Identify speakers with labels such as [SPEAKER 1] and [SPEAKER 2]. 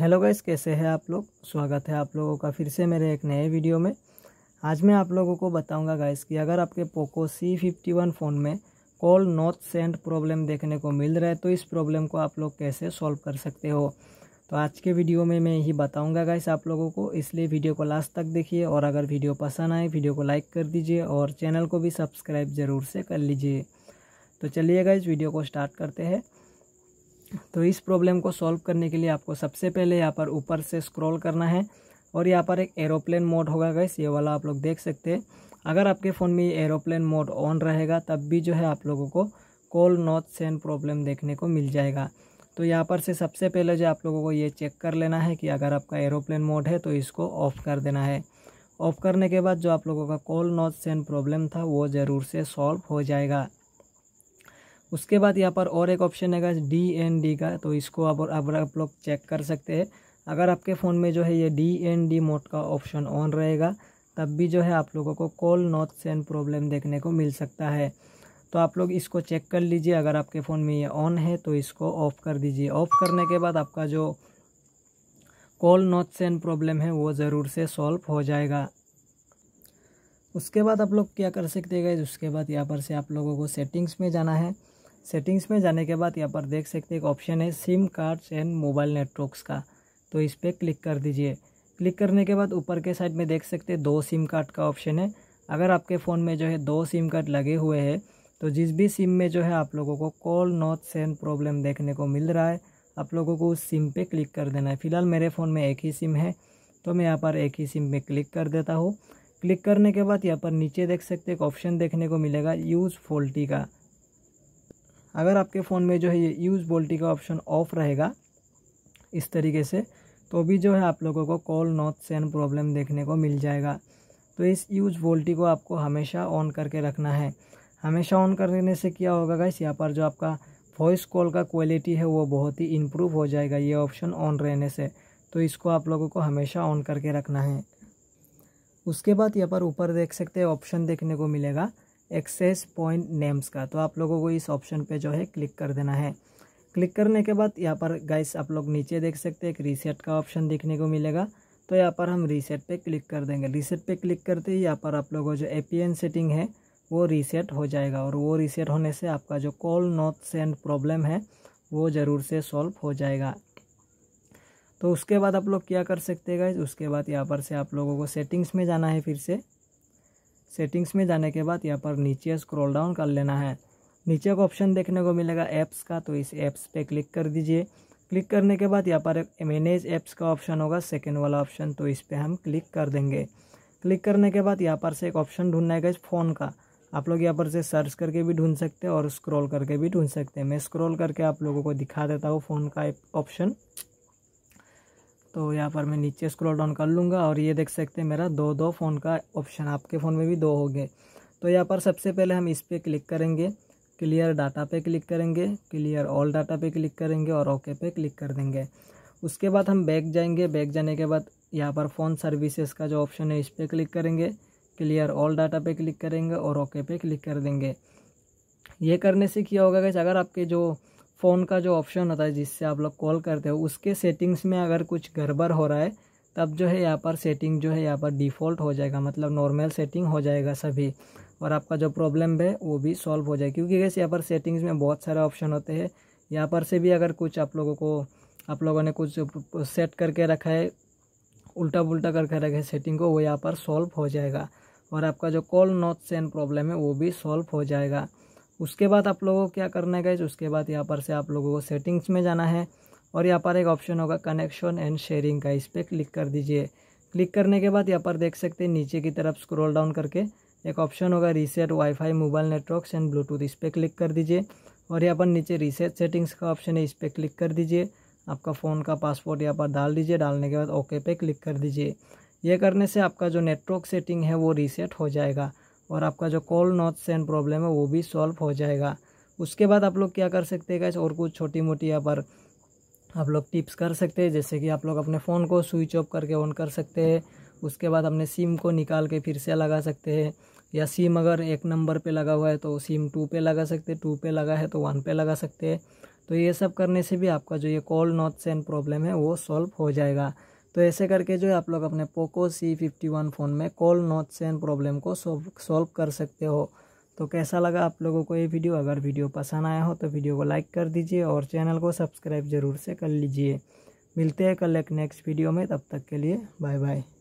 [SPEAKER 1] hello guys कैसे हैं आप लोग स्वागत है आप लोगों का फिर से मेरे एक नए वीडियो में आज मैं आप लोगों को बताऊंगा गाइस कि अगर आपके Poco C fifty one phone में कॉल नॉट सेंड प्रॉब्लम देखने को मिल रहा है तो इस प्रॉब्लम को आप लोग कैसे सॉल्व कर सकते हो तो आज के वीडियो में मैं यही बताऊँगा गाइस आप लोगों को इसलिए वीडियो को लास्ट तक देखिए और अगर वीडियो पसंद आए वीडियो को लाइक कर दीजिए और चैनल को भी सब्सक्राइब ज़रूर से कर लीजिए तो चलिए गाइस वीडियो को स्टार्ट करते हैं तो इस प्रॉब्लम को सॉल्व करने के लिए आपको सबसे पहले यहाँ पर ऊपर से स्क्रॉल करना है और यहाँ पर एक एरोप्लेन मोड होगा गैस ये वाला आप लोग देख सकते हैं अगर आपके फ़ोन में एरोप्लेन मोड ऑन रहेगा तब भी जो है आप लोगों को कॉल नॉट सेंड प्रॉब्लम देखने को मिल जाएगा तो यहाँ पर से सबसे पहले जो आप लोगों को ये चेक कर लेना है कि अगर आपका एरोप्लेन मोड है तो इसको ऑफ़ कर देना है ऑफ़ करने के बाद जो आप लोगों का कॉल नॉट सेंड प्रॉब्लम था वो ज़रूर से सॉल्व हो जाएगा उसके बाद यहाँ पर और एक ऑप्शन है डी एन डी का तो इसको आप अब आप लोग चेक कर सकते हैं अगर आपके फ़ोन में जो है ये डी एन डी मोड का ऑप्शन ऑन रहेगा तब भी जो है आप लोगों को कॉल नॉट सेंड प्रॉब्लम देखने को मिल सकता है तो आप लोग इसको चेक कर लीजिए अगर आपके फ़ोन में ये ऑन है तो इसको ऑफ़ कर दीजिए ऑफ़ करने के बाद आपका जो कॉल नॉट सेंड प्रॉब्लम है वो ज़रूर से सॉल्व हो जाएगा उसके बाद आप लोग क्या कर सकते हैं उसके बाद यहाँ पर से आप लोगों को सेटिंग्स में जाना है सेटिंग्स में जाने के बाद यहाँ पर देख सकते एक ऑप्शन है SIM cards and mobile networks का तो इस पर क्लिक कर दीजिए क्लिक करने के बाद ऊपर के साइड में देख सकते दो सिम कार्ड का ऑप्शन है अगर आपके फ़ोन में जो है दो सिम कार्ड लगे हुए हैं तो जिस भी सिम में जो है आप लोगों को कॉल नॉट सेंड प्रॉब्लम देखने को मिल रहा है आप लोगों को उस सिम पे क्लिक कर देना है फ़िलहाल मेरे फ़ोन में एक ही सिम है तो मैं यहाँ पर एक ही सिम में क्लिक कर देता हूँ क्लिक करने के बाद यहाँ पर नीचे देख सकते एक ऑप्शन देखने को मिलेगा यूज़ फोल्टी का अगर आपके फ़ोन में जो है ये यूज़ बोल्टी का ऑप्शन ऑफ रहेगा इस तरीके से तो भी जो है आप लोगों को कॉल नॉट सेंड प्रॉब्लम देखने को मिल जाएगा तो इस यूज वोल्टी को आपको हमेशा ऑन करके रखना है हमेशा ऑन करने से क्या होगा गाइस यहाँ पर जो आपका वॉइस कॉल का क्वालिटी है वो बहुत ही इम्प्रूव हो जाएगा ये ऑप्शन ऑन रहने से तो इसको आप लोगों को हमेशा ऑन करके रखना है उसके बाद यहाँ पर ऊपर देख सकते हैं ऑप्शन देखने को मिलेगा एक्सेस पॉइंट नेम्स का तो आप लोगों को इस ऑप्शन पे जो है क्लिक कर देना है क्लिक करने के बाद यहाँ पर गाइस आप लोग नीचे देख सकते हैं एक रीसेट का ऑप्शन देखने को मिलेगा तो यहाँ पर हम रीसेट पे क्लिक कर देंगे रीसेट पे क्लिक करते ही यहाँ पर आप लोगों जो ए सेटिंग है वो रीसेट हो जाएगा और वो रीसेट होने से आपका जो कॉल नॉट सेंड प्रॉब्लम है वो ज़रूर से सॉल्व हो जाएगा तो उसके बाद आप लोग क्या कर सकते हैं गाइज उसके बाद यहाँ पर से आप लोगों को सेटिंग्स में जाना है फिर से सेटिंग्स में जाने के बाद यहाँ पर नीचे स्क्रॉल डाउन कर लेना है नीचे का ऑप्शन देखने को मिलेगा ऐप्स का तो इस ऐप्स पे क्लिक कर दीजिए क्लिक करने के बाद यहाँ पर एक मैनेज ऐप्स का ऑप्शन होगा सेकेंड वाला ऑप्शन तो इस पर हम क्लिक कर देंगे क्लिक करने के बाद यहाँ पर से एक ऑप्शन ढूंढना है इस फ़ोन का आप लोग यहाँ पर से सर्च करके भी ढूंढ सकते हैं और स्क्रॉल करके भी ढूंढ सकते हैं मैं स्क्रॉल करके आप लोगों को दिखा देता हूँ फ़ोन का ऑप्शन तो यहाँ पर मैं नीचे स्क्रॉल डाउन कर लूँगा और ये देख सकते हैं मेरा दो दो फ़ोन का ऑप्शन आपके फ़ोन में भी दो हो गए तो यहाँ पर सबसे पहले हम इस पर क्लिक करेंगे क्लियर डाटा पे क्लिक करेंगे क्लियर ऑल डाटा पे क्लिक करेंगे और ओके पे क्लिक कर देंगे उसके बाद हम बैक जाएंगे बैक जाने के बाद यहाँ पर फ़ोन सर्विसेज का जो ऑप्शन है इस पर क्लिक करेंगे क्लियर ऑल डाटा पे क्लिक करेंगे और ओके पे क्लिक कर देंगे ये करने से क्या होगा कि अगर आपके जो फ़ोन का जो ऑप्शन होता है जिससे आप लोग कॉल करते हो उसके सेटिंग्स में अगर कुछ गड़बड़ हो रहा है तब जो है यहाँ पर सेटिंग जो है यहाँ पर डिफ़ॉल्ट हो जाएगा मतलब नॉर्मल सेटिंग हो जाएगा सभी और आपका जो प्रॉब्लम है वो भी सॉल्व हो जाएगा क्योंकि कैसे यहाँ पर सेटिंग्स में बहुत सारे ऑप्शन होते हैं यहाँ पर से भी अगर कुछ आप लोगों को आप लोगों ने कुछ सेट करके रखा है उल्टा पुलटा करके रखा है सेटिंग को वो यहाँ पर सॉल्व हो जाएगा और आपका जो कॉल नॉट सेंड प्रॉब्लम है वो भी सॉल्व हो जाएगा उसके बाद आप लोगों को क्या करना है उसके बाद यहाँ पर से आप लोगों को सेटिंग्स में जाना है और यहाँ पर एक ऑप्शन होगा कनेक्शन एंड शेयरिंग का इस पर क्लिक कर दीजिए क्लिक करने के बाद यहाँ पर देख सकते हैं नीचे की तरफ स्क्रॉल डाउन करके एक ऑप्शन होगा reset wifi mobile networks and Bluetooth इस पर क्लिक कर दीजिए और यहाँ पर नीचे रीसेट सेटिंग्स का ऑप्शन है इस पर क्लिक कर दीजिए आपका फ़ोन का पासवर्ड यहाँ पर डाल दीजिए डालने के बाद ओके पे क्लिक कर दीजिए यह करने से आपका जो नेटवर्क सेटिंग है वो रीसेट हो जाएगा और आपका जो कॉल नॉट सेंड प्रॉब्लम है वो भी सॉल्व हो जाएगा उसके बाद आप लोग क्या कर सकते हैं और कुछ छोटी मोटी यहाँ पर आप लोग टिप्स कर सकते हैं जैसे कि आप लोग अपने फ़ोन को स्विच ऑफ करके ऑन कर सकते हैं उसके बाद अपने सिम को निकाल के फिर से लगा सकते हैं या सिम अगर एक नंबर पे लगा हुआ है तो सिम टू पे लगा सकते हैं टू पे लगा है तो वन पे लगा सकते हैं तो ये सब करने से भी आपका जो ये कॉल नॉट सेंड प्रॉब्लम है वो सॉल्व हो जाएगा तो ऐसे करके जो है आप लोग अपने Poco C fifty one phone में कॉल नोट सेन प्रॉब्लम को सॉल्व कर सकते हो तो कैसा लगा आप लोगों को ये वीडियो अगर वीडियो पसंद आया हो तो वीडियो को लाइक कर दीजिए और चैनल को सब्सक्राइब ज़रूर से कर लीजिए मिलते हैं कल एक नेक्स्ट वीडियो में तब तक के लिए बाय बाय